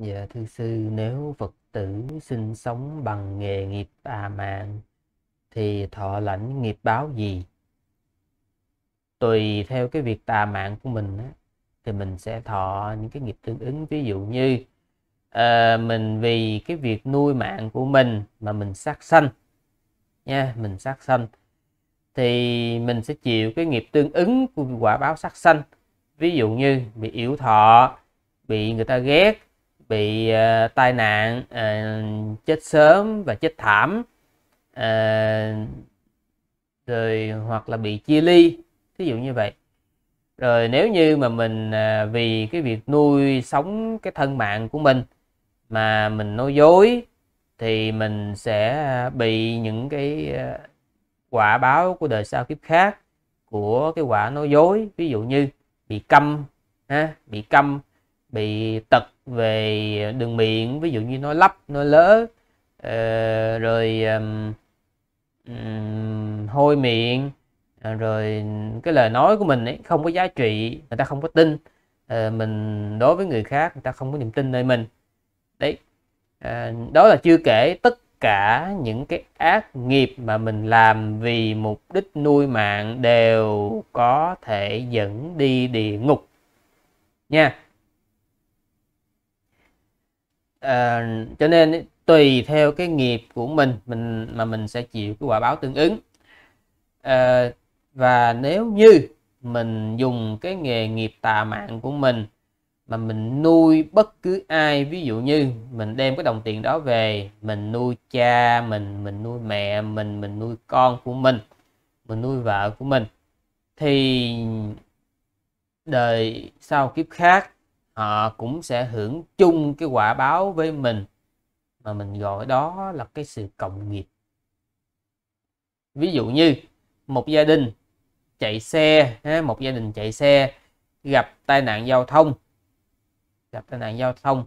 Dạ thưa sư, nếu Phật tử sinh sống bằng nghề nghiệp tà mạng thì thọ lãnh nghiệp báo gì? Tùy theo cái việc tà mạng của mình á, thì mình sẽ thọ những cái nghiệp tương ứng ví dụ như à, mình vì cái việc nuôi mạng của mình mà mình sát sanh nha mình sát sanh thì mình sẽ chịu cái nghiệp tương ứng của quả báo sát sanh ví dụ như bị yếu thọ bị người ta ghét bị uh, tai nạn uh, chết sớm và chết thảm uh, rồi hoặc là bị chia ly ví dụ như vậy rồi nếu như mà mình uh, vì cái việc nuôi sống cái thân mạng của mình mà mình nói dối thì mình sẽ bị những cái quả báo của đời sau kiếp khác của cái quả nói dối ví dụ như bị câm ha, bị câm bị tật về đường miệng ví dụ như nói lắp nói lỡ uh, ờ, rồi um, hôi miệng à, rồi cái lời nói của mình ấy không có giá trị người ta không có tin uh, mình đối với người khác người ta không có niềm tin nơi mình đấy uh, đó là chưa kể tất cả những cái ác nghiệp mà mình làm vì mục đích nuôi mạng đều có thể dẫn đi địa ngục nha à, cho nên tùy theo cái nghiệp của mình mình mà mình sẽ chịu cái quả báo tương ứng à, và nếu như mình dùng cái nghề nghiệp tà mạng của mình mà mình nuôi bất cứ ai ví dụ như mình đem cái đồng tiền đó về mình nuôi cha mình mình nuôi mẹ mình mình nuôi con của mình mình nuôi vợ của mình thì đời sau kiếp khác họ cũng sẽ hưởng chung cái quả báo với mình mà mình gọi đó là cái sự cộng nghiệp ví dụ như một gia đình chạy xe một gia đình chạy xe gặp tai nạn giao thông gặp tai nạn giao thông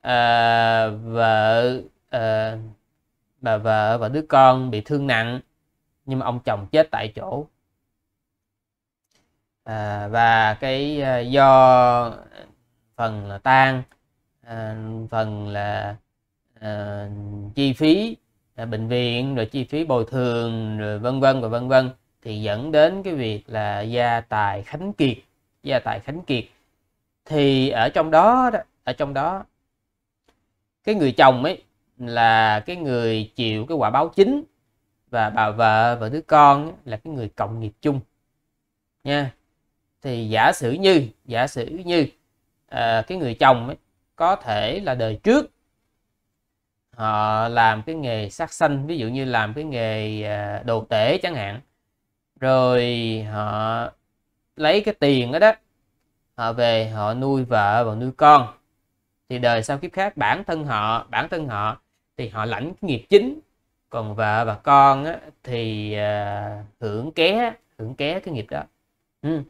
à, vợ à, bà vợ và đứa con bị thương nặng nhưng mà ông chồng chết tại chỗ à, và cái à, do phần là tan à, phần là à, chi phí à, bệnh viện rồi chi phí bồi thường rồi vân vân và vân vân thì dẫn đến cái việc là gia tài khánh kiệt gia tài khánh kiệt thì ở trong đó ở trong đó cái người chồng ấy là cái người chịu cái quả báo chính và bà vợ và đứa con là cái người cộng nghiệp chung nha thì giả sử như giả sử như à, cái người chồng ấy, có thể là đời trước họ làm cái nghề sát sanh ví dụ như làm cái nghề à, đồ tể chẳng hạn rồi họ lấy cái tiền đó đó họ về họ nuôi vợ và nuôi con thì đời sau kiếp khác bản thân họ bản thân họ thì họ lãnh nghiệp chính còn vợ và con á, thì à, hưởng ké hưởng ké cái nghiệp đó ừ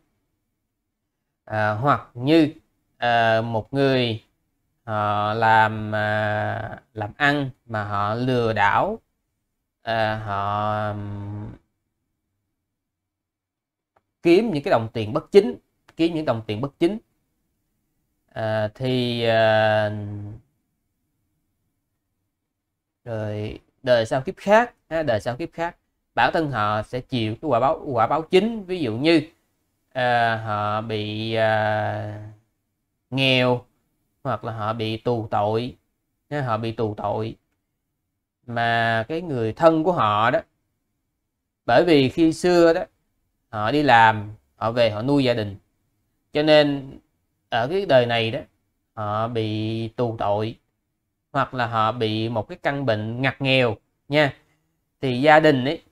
à, hoặc như à, một người họ ờ, làm à, làm ăn mà họ lừa đảo à, họ kiếm những cái đồng tiền bất chính kiếm những đồng tiền bất chính à, thì à, rồi đời sau kiếp khác đời sau kiếp khác bản thân họ sẽ chịu cái quả báo quả báo chính ví dụ như à, họ bị à, nghèo hoặc là họ bị tù tội họ bị tù tội mà cái người thân của họ đó bởi vì khi xưa đó họ đi làm họ về họ nuôi gia đình cho nên ở cái đời này đó họ bị tù tội hoặc là họ bị một cái căn bệnh ngặt nghèo nha thì gia đình ấy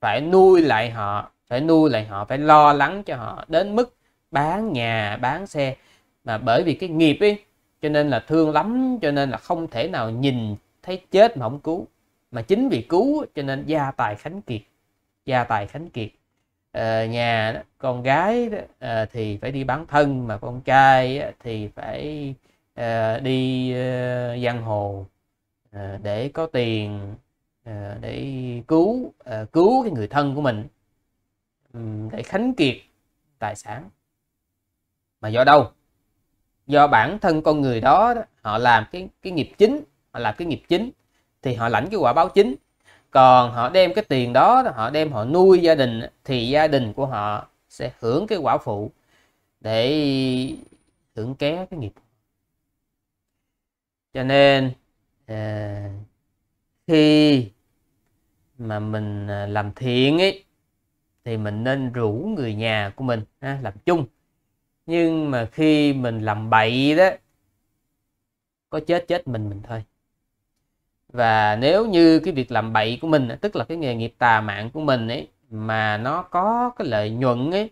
phải nuôi lại họ phải nuôi lại họ phải lo lắng cho họ đến mức bán nhà bán xe mà bởi vì cái nghiệp ấy cho nên là thương lắm cho nên là không thể nào nhìn thấy chết mà không cứu mà chính vì cứu cho nên gia tài khánh kiệt gia tài khánh kiệt ờ, nhà đó, con gái đó, ờ, thì phải đi bán thân mà con trai thì phải à, đi à, giang hồ à, để có tiền à, để cứu à, cứu cái người thân của mình để khánh kiệt tài sản mà do đâu do bản thân con người đó, họ làm cái cái nghiệp chính họ làm cái nghiệp chính thì họ lãnh cái quả báo chính còn họ đem cái tiền đó họ đem họ nuôi gia đình thì gia đình của họ sẽ hưởng cái quả phụ để hưởng ké cái nghiệp cho nên ờ, khi mà mình à, làm thiện ấy thì mình nên rủ người nhà của mình ha, làm chung nhưng mà khi mình làm bậy đó có chết chết mình mình thôi và nếu như cái việc làm bậy của mình tức là cái nghề nghiệp tà mạng của mình ấy mà nó có cái lợi nhuận ấy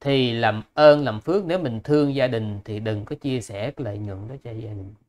thì làm ơn làm phước nếu mình thương gia đình thì đừng có chia sẻ cái lợi nhuận đó cho gia đình